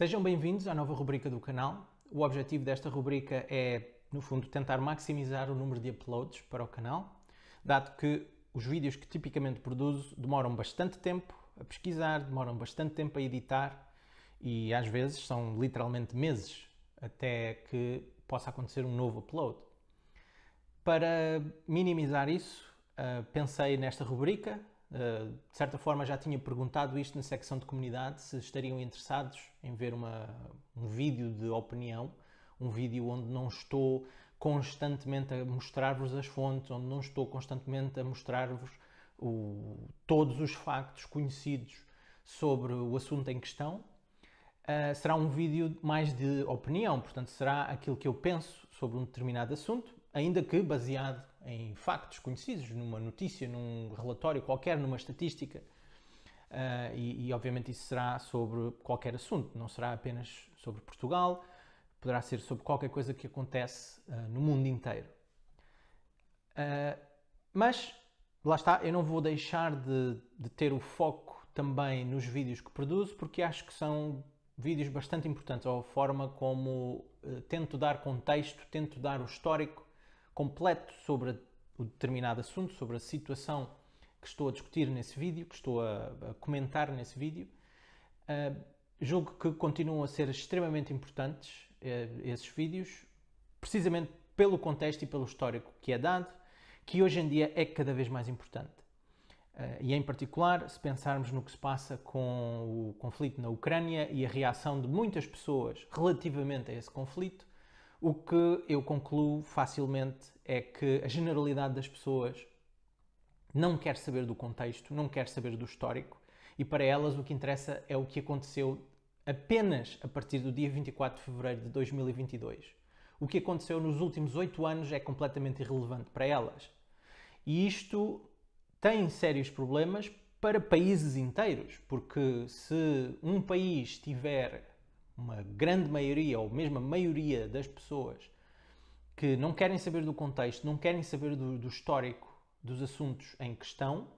Sejam bem-vindos à nova rubrica do canal. O objetivo desta rubrica é, no fundo, tentar maximizar o número de uploads para o canal, dado que os vídeos que tipicamente produzo demoram bastante tempo a pesquisar, demoram bastante tempo a editar e às vezes são literalmente meses até que possa acontecer um novo upload. Para minimizar isso, ah, pensei nesta rubrica eh, de certa forma já tinha perguntado isto na secção de comunidade, se estariam interessados em ver uma, um vídeo de opinião, um vídeo onde não estou constantemente a mostrar-vos as fontes, onde não estou constantemente a mostrar-vos todos os factos conhecidos sobre o assunto em questão. Uh, será um vídeo mais de opinião, portanto, será aquilo que eu penso sobre um determinado assunto, ainda que baseado em factos conhecidos, numa notícia, num relatório qualquer, numa estatística. Uh, e, e, obviamente isso será sobre qualquer assunto, não será apenas sobre Portugal, poderá ser sobre qualquer coisa que acontece uh, no mundo inteiro. Uh, mas, lá está, eu não vou deixar de, de ter o foco também nos vídeos que produzo, porque acho que são vídeos bastante importantes, ou a forma como tento dar contexto, tento dar o histórico completo sobre o determinado assunto, sobre a situação que estou a discutir nesse vídeo, que estou a, a comentar nesse vídeo. Uh, julgo que continuam a ser extremamente importantes uh, esses vídeos, precisamente pelo contexto e pelo histórico que é dado, que hoje em dia é cada vez mais importante. Uh, e em particular, se pensarmos no que se passa com o conflito na Ucrânia e a reação de muitas pessoas relativamente a esse conflito, o que eu concluo facilmente é que a generalidade das pessoas não quer saber do contexto, não quer saber do histórico e para elas o que interessa é o que aconteceu apenas a partir do dia 24 de fevereiro de 2022. O que aconteceu nos últimos oito anos é completamente irrelevante para elas. E isto tem sérios problemas para países inteiros, porque se um país tiver uma grande maioria ou mesmo a maioria das pessoas que não querem saber do contexto, não querem saber do, do histórico dos assuntos em questão,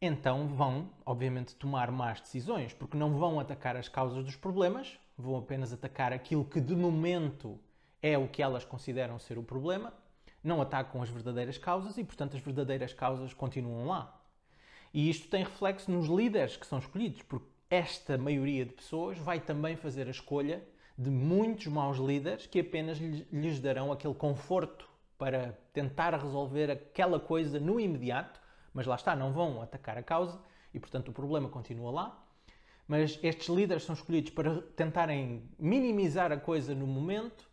então vão, obviamente, tomar más decisões, porque não vão atacar as causas dos problemas, vão apenas atacar aquilo que de momento é o que elas consideram ser o problema, não atacam as verdadeiras causas e, portanto, as verdadeiras causas continuam lá. E isto tem reflexo nos líderes que são escolhidos, porque esta maioria de pessoas vai também fazer a escolha de muitos maus líderes que apenas lhes darão aquele conforto para tentar resolver aquela coisa no imediato, mas lá está, não vão atacar a causa e, portanto, o problema continua lá. Mas estes líderes são escolhidos para tentarem minimizar a coisa no momento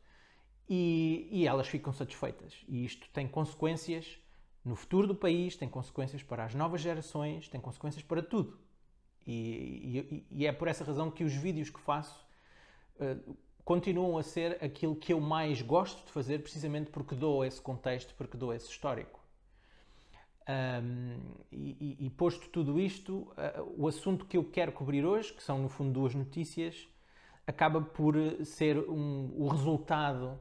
e, e elas ficam satisfeitas. E isto tem consequências no futuro do país, tem consequências para as novas gerações, tem consequências para tudo. E, e, e é por essa razão que os vídeos que faço uh, continuam a ser aquilo que eu mais gosto de fazer, precisamente porque dou esse contexto, porque dou esse histórico. Um, e, e, posto tudo isto, uh, o assunto que eu quero cobrir hoje, que são no fundo duas notícias, acaba por eh, ser um, o resultado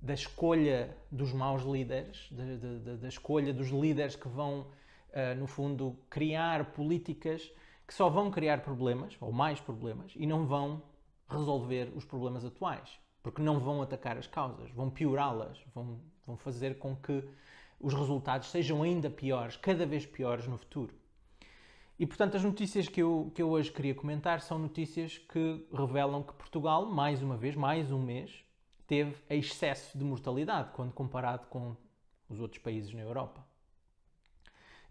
da escolha dos maus líderes, de, de, de, da escolha dos líderes que vão, uh, no fundo, criar políticas que só vão criar problemas, ou mais problemas, e não vão resolver os problemas atuais, porque não vão atacar as causas, vão piorá-las, vão, vão fazer com que os resultados sejam ainda piores, cada vez piores no futuro. E portanto, as notícias que eu, que eu hoje queria comentar são notícias que revelam que Portugal, mais uma vez, mais um mês, teve excesso de mortalidade quando comparado com os outros países na Europa.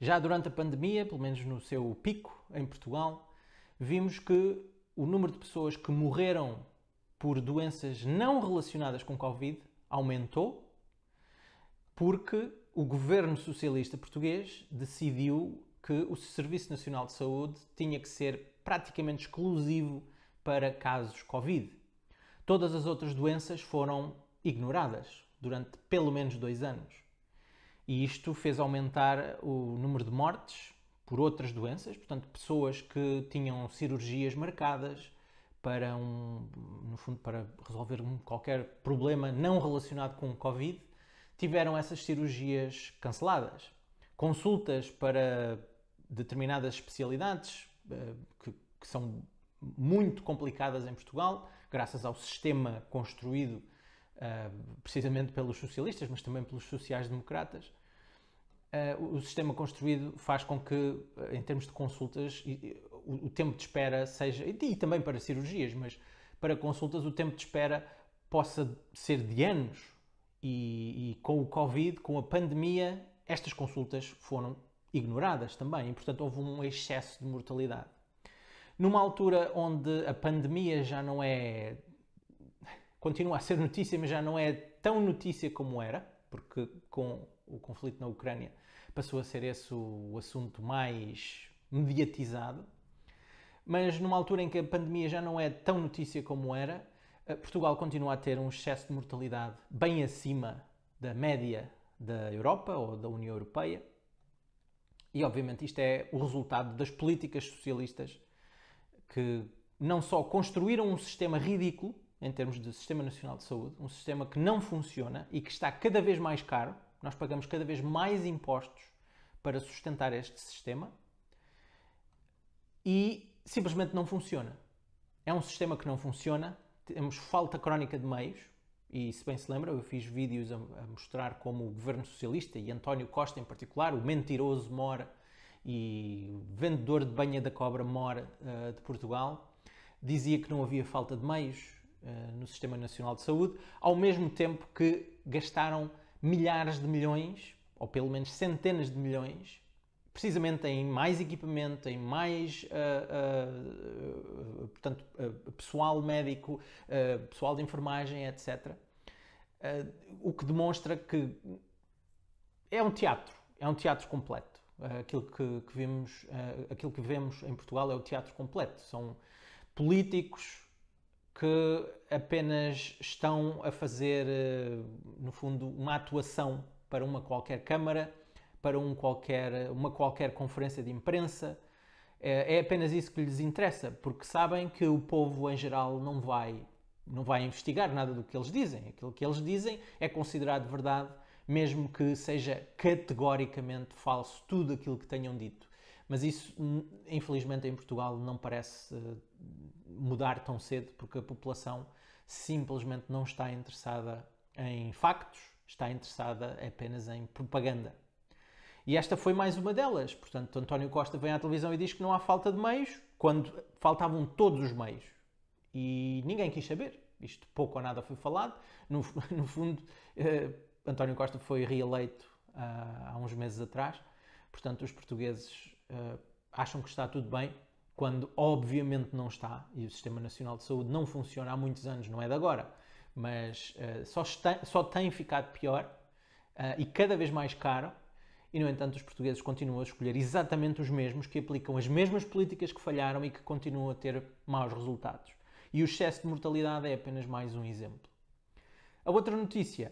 Já durante a pandemia, pelo menos no seu pico em Portugal, vimos que o número de pessoas que morreram por doenças não relacionadas com Covid aumentou porque o governo socialista português decidiu que o Serviço Nacional de Saúde tinha que ser praticamente exclusivo para casos Covid. Todas as outras doenças foram ignoradas durante pelo menos dois anos e isto fez aumentar o número de mortes por outras doenças, portanto, pessoas que tinham cirurgias marcadas para um, no fundo, para resolver qualquer problema não relacionado com o Covid, tiveram essas cirurgias canceladas. Consultas para determinadas especialidades eh, que, que são muito complicadas em Portugal, graças ao sistema construído ah, precisamente pelos socialistas, mas também pelos sociais-democratas, uh, o sistema construído faz com que, ah, em termos de consultas, o, o tempo de espera seja, e, e também para cirurgias, mas para consultas o tempo de espera possa ser de anos. E, e, com o Covid, com a pandemia, estas consultas foram ignoradas também e, portanto, houve um excesso de mortalidade. Numa altura onde a pandemia já não é continua a ser notícia, mas já não é tão notícia como era, porque com o conflito na Ucrânia passou a ser esse o assunto mais mediatizado. Mas numa altura em que a pandemia já não é tão notícia como era, eh, Portugal continua a ter um excesso de mortalidade bem acima da média da Europa ou da União Europeia. E obviamente isto é o resultado das políticas socialistas que não só construíram um sistema ridículo, em termos de Sistema Nacional de Saúde, um sistema que não funciona e que está cada vez mais caro. Nós pagamos cada vez mais impostos para sustentar este sistema e simplesmente não funciona. É um sistema que não funciona, temos falta crónica de meios, e se bem se lembra, eu fiz vídeos a, mostrar como o governo socialista e António Costa em particular, o mentiroso mora e o vendedor de banha da cobra mora eh, de Portugal, dizia que não havia falta de meios, eh, no Sistema Nacional de Saúde, ao mesmo tempo que gastaram milhares de milhões, ou pelo menos centenas de milhões, precisamente em mais equipamento, em mais uh, uh, portanto, uh, pessoal médico, pessoal de enfermagem, etc. o que demonstra que é um teatro, é um teatro completo. aquilo que, que vimos, aquilo que vemos em Portugal é o teatro completo. São políticos, que apenas estão a fazer, eh, no fundo, uma atuação para uma qualquer Câmara, para um qualquer, uma qualquer conferência de imprensa. Eh, é apenas isso que lhes interessa, porque sabem que o povo em geral não vai, não vai investigar nada do que eles dizem. Aquilo que eles dizem é considerado verdade, mesmo que seja categoricamente falso tudo aquilo que tenham dito. Mas isso, hum, infelizmente, em Portugal não parece eh, mudar tão cedo, porque a população simplesmente não está interessada em factos, está interessada apenas em propaganda. E esta foi mais uma delas. Portanto, António Costa vem à televisão e diz que não há falta de meios, quando faltavam todos os meios. E ninguém quis saber. Isto pouco ou nada foi falado. No, no fundo, eh, António Costa foi reeleito ah, há uns meses atrás. Portanto, os portugueses uh, acham que está tudo bem, quando obviamente não está, e o Sistema Nacional de Saúde não funciona há muitos anos, não é de agora, mas uh, só, está, só tem ficado pior uh, e cada vez mais caro, e no entanto os portugueses continuam a escolher exatamente os mesmos, que aplicam as mesmas políticas que falharam e que continuam a ter maus resultados. E o excesso de mortalidade é apenas mais um exemplo. A outra notícia,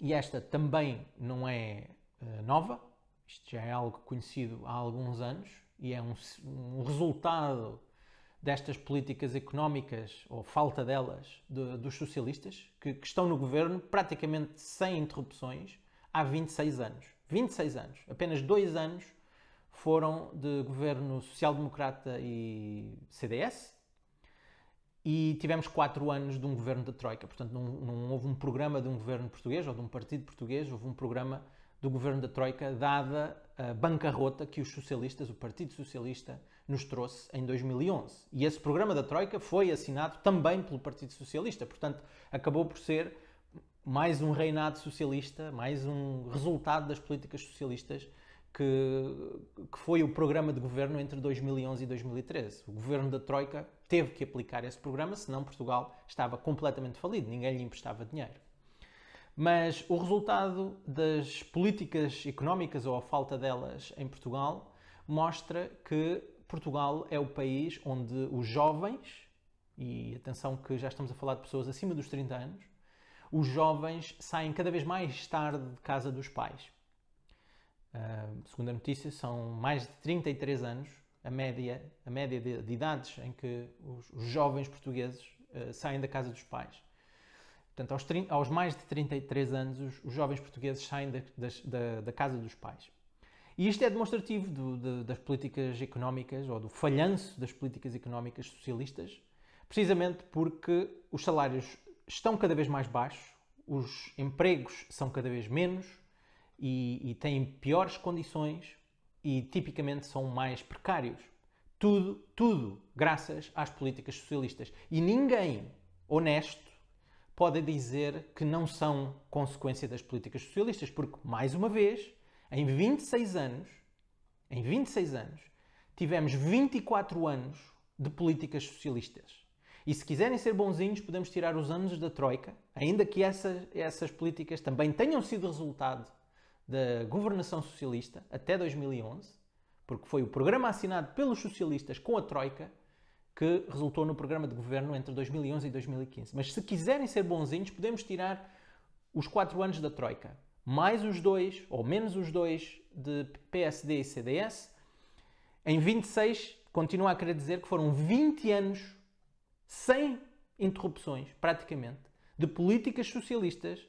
e esta também não é uh, nova, isto já é algo conhecido há alguns anos e é um, um resultado destas políticas económicas, ou falta delas, de, dos socialistas, que, que, estão no governo praticamente sem interrupções há 26 anos. 26 anos. Apenas dois anos foram de governo social-democrata e CDS, e tivemos quatro anos de um governo da Troika. Portanto, não, não houve um programa de um governo português ou de um partido português, houve um programa do governo da Troika, dada a bancarrota que os socialistas, o Partido Socialista, nos trouxe em 2011. E esse programa da Troika foi assinado também pelo Partido Socialista, portanto, acabou por ser mais um reinado socialista, mais um resultado das políticas socialistas que, que, foi o programa de governo entre 2011 e 2013. O governo da Troika teve que aplicar esse programa, senão Portugal estava completamente falido, ninguém lhe emprestava dinheiro. Mas o resultado das políticas económicas ou a falta delas em Portugal mostra que Portugal é o país onde os jovens, e atenção que já estamos a falar de pessoas acima dos 30 anos, os jovens saem cada vez mais tarde de casa dos pais. Uh, segundo a notícia, são mais de 33 anos a média, a média de, de idades em que os, os jovens portugueses uh, saem da casa dos pais. Portanto, aos, 30, aos mais de 33 anos, os, os jovens portugueses saem da, da, da, casa dos pais. E isto é demonstrativo do, de, das políticas económicas, ou do falhanço das políticas económicas socialistas, precisamente porque os salários estão cada vez mais baixos, os empregos são cada vez menos e, e têm piores condições e tipicamente são mais precários. Tudo, tudo graças às políticas socialistas. E ninguém honesto podem dizer que não são consequência das políticas socialistas, porque, mais uma vez, em 26 anos, em 26 anos, tivemos 24 anos de políticas socialistas. E se quiserem ser bonzinhos, podemos tirar os anos da Troika, ainda que essas, essas políticas também tenham sido resultado da governação socialista até 2011, porque foi o programa assinado pelos socialistas com a Troika que resultou no programa de governo entre 2011 e 2015. Mas se quiserem ser bonzinhos, podemos tirar os quatro anos da Troika, mais os dois, ou menos os dois, de PSD e CDS. Em 26, continua a querer dizer que foram 20 anos sem interrupções, praticamente, de políticas socialistas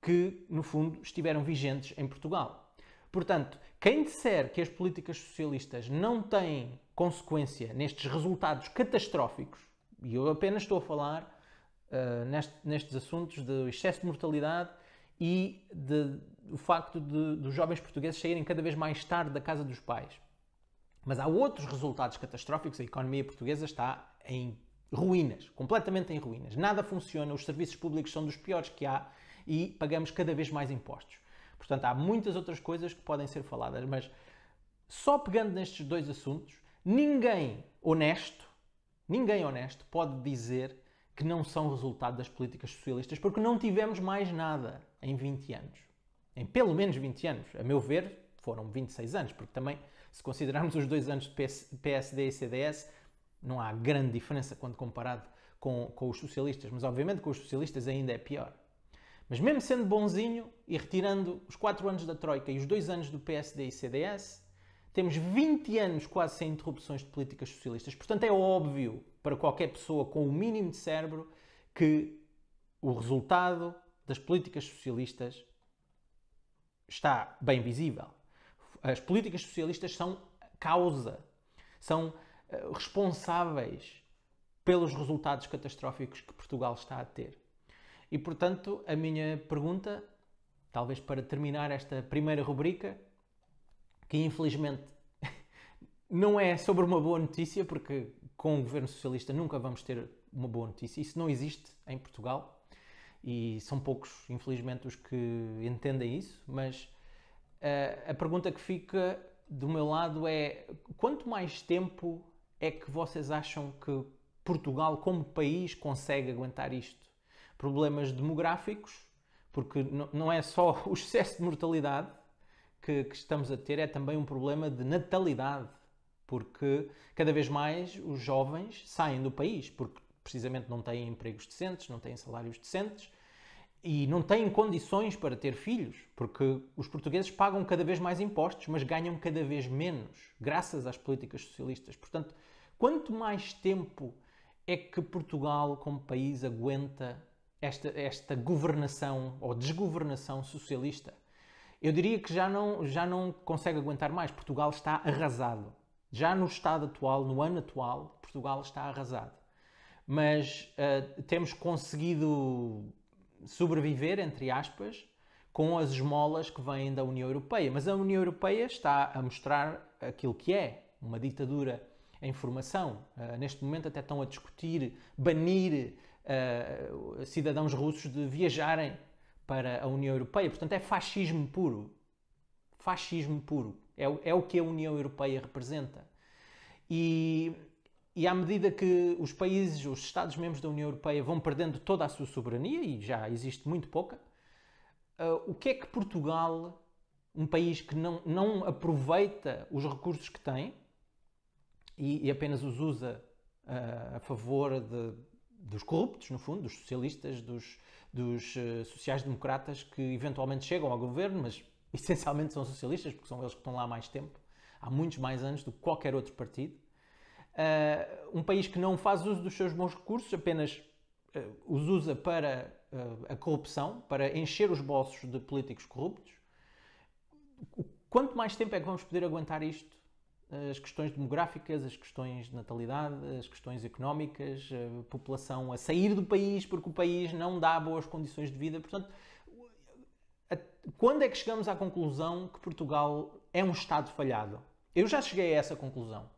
que, no fundo, estiveram vigentes em Portugal. Portanto, quem disser que as políticas socialistas não têm consequência nestes resultados catastróficos, e eu apenas estou a falar uh, neste, nestes assuntos de excesso de mortalidade e de, do facto de, dos jovens portugueses saírem cada vez mais tarde da casa dos pais. Mas há outros resultados catastróficos, a economia portuguesa está em ruínas, completamente em ruínas. Nada funciona, os serviços públicos são dos piores que há e pagamos cada vez mais impostos. Portanto, há muitas outras coisas que podem ser faladas, mas só pegando nestes dois assuntos, ninguém honesto, ninguém honesto pode dizer que não são resultado das políticas socialistas, porque não tivemos mais nada em 20 anos. Em pelo menos 20 anos. A meu ver, foram 26 anos, porque também, se considerarmos os dois anos de PS, PSD e CDS, não há grande diferença quando comparado com, com os socialistas, mas obviamente com os socialistas ainda é pior. Mas mesmo sendo bonzinho e retirando os 4 anos da Troika e os 2 anos do PSD e CDS, temos 20 anos quase sem interrupções de políticas socialistas. Portanto, é óbvio para qualquer pessoa com o mínimo de cérebro que o resultado das políticas socialistas está bem visível. As políticas socialistas são causa, são eh, responsáveis pelos resultados catastróficos que Portugal está a ter. E portanto, a minha pergunta, talvez para terminar esta primeira rubrica, que infelizmente não é sobre uma boa notícia, porque com o governo socialista nunca vamos ter uma boa notícia. Isso não existe em Portugal e são poucos, infelizmente, os que entendem isso. Mas uh, a pergunta que fica do meu lado é: quanto mais tempo é que vocês acham que Portugal, como país, consegue aguentar isto? problemas demográficos, porque não é só o excesso de mortalidade que, que estamos a ter, é também um problema de natalidade, porque cada vez mais os jovens saem do país, porque precisamente não têm empregos decentes, não têm salários decentes e não têm condições para ter filhos, porque os portugueses pagam cada vez mais impostos, mas ganham cada vez menos, graças às políticas socialistas. Portanto, quanto mais tempo é que Portugal, como país, aguenta esta, esta governação ou desgovernação socialista. Eu diria que já não, já não consegue aguentar mais. Portugal está arrasado. Já no estado atual, no ano atual, Portugal está arrasado. Mas uh, temos conseguido sobreviver, entre aspas, com as esmolas que vêm da União Europeia. Mas a União Europeia está a mostrar aquilo que é uma ditadura em formação. Uh, neste momento, até estão a discutir banir eh, cidadãos russos de viajarem para a União Europeia. Portanto, é fascismo puro. Fascismo puro. É, é o que a União Europeia representa. E, e à medida que os países, os Estados-membros da União Europeia vão perdendo toda a sua soberania, e já existe muito pouca, uh, o que é que Portugal, um país que não, não aproveita os recursos que tem e, e apenas os usa uh, a favor de dos corruptos, no fundo, dos socialistas, dos, dos uh, sociais-democratas que eventualmente chegam ao governo, mas essencialmente são socialistas, porque são eles que estão lá há mais tempo, há muitos mais anos do que qualquer outro partido. Uh, um país que não faz uso dos seus bons recursos, apenas uh, os usa para a corrupção, para encher os bolsos de políticos corruptos. Quanto mais tempo é que vamos poder aguentar isto as questões demográficas, as questões de natalidade, as questões económicas, a população a sair do país porque o país não dá boas condições de vida. Portanto, quando é que chegamos à conclusão que Portugal é um Estado falhado? Eu já cheguei a essa conclusão.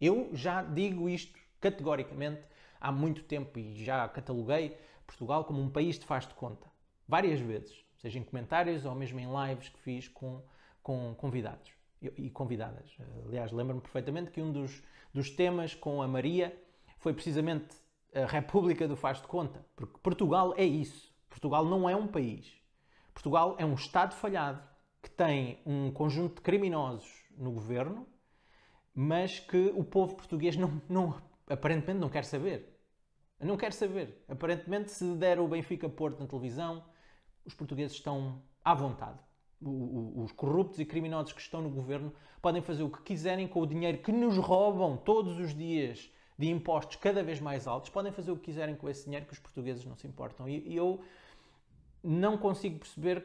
Eu já digo isto categoricamente há muito tempo e já cataloguei Portugal como um país de faz de conta. Várias vezes, seja em comentários ou mesmo em lives que fiz com, com convidados e convidadas. Aliás, lembro-me perfeitamente que um dos, dos temas com a Maria foi precisamente a República do Faz de Conta, porque Portugal é isso. Portugal não é um país. Portugal é um Estado falhado que tem um conjunto de criminosos no governo, mas que o povo português não, não aparentemente não quer saber. Não quer saber. Aparentemente, se der o Benfica Porto na televisão, os portugueses estão à vontade os corruptos e criminosos que estão no governo podem fazer o que quiserem com o dinheiro que nos roubam todos os dias de impostos cada vez mais altos, podem fazer o que quiserem com esse dinheiro que os portugueses não se importam. E, eu não consigo perceber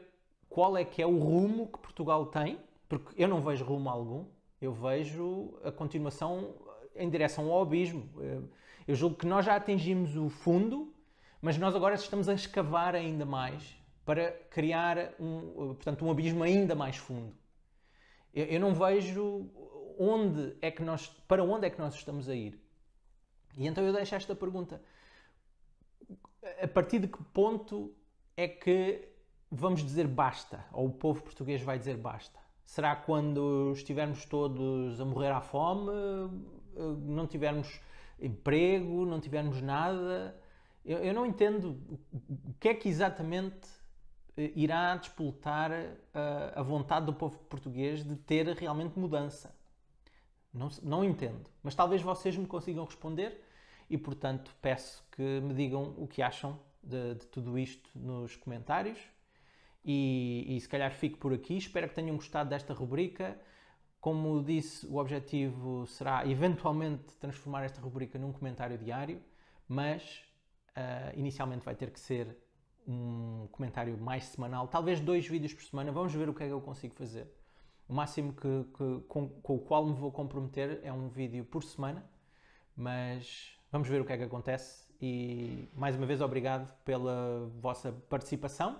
qual é que é o rumo que Portugal tem, porque eu não vejo rumo algum, eu vejo a continuação em direção ao abismo. Eh, eu julgo que nós já atingimos o fundo, mas nós agora estamos a escavar ainda mais para criar um, eh, portanto, um abismo ainda mais fundo. Eu, eu não vejo onde é que nós, para onde é que nós estamos a ir. E então eu deixo esta pergunta: a partir de que ponto é que vamos dizer basta, ou o povo português vai dizer basta? Será quando estivermos todos a morrer à fome, eh, não tivermos emprego, não tivermos nada? Eu, eu não entendo o que é que exatamente eh, irá despoletar eh, a vontade do povo português de ter realmente mudança. Não, não entendo, mas talvez vocês me consigam responder e, portanto, peço que me digam o que acham de, de tudo isto nos comentários. E, e, se calhar fico por aqui. Espero que tenham gostado desta rubrica. Como disse, o objetivo será eventualmente transformar esta rubrica num comentário diário, mas uh, inicialmente vai ter que ser um comentário mais semanal, talvez dois vídeos por semana. Vamos ver o que é que eu consigo fazer. O máximo que, que com, com, o qual me vou comprometer é um vídeo por semana, mas vamos ver o que é que acontece. E mais uma vez, obrigado pela vossa participação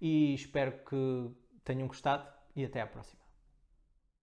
e espero que tenham gostado. E até à próxima.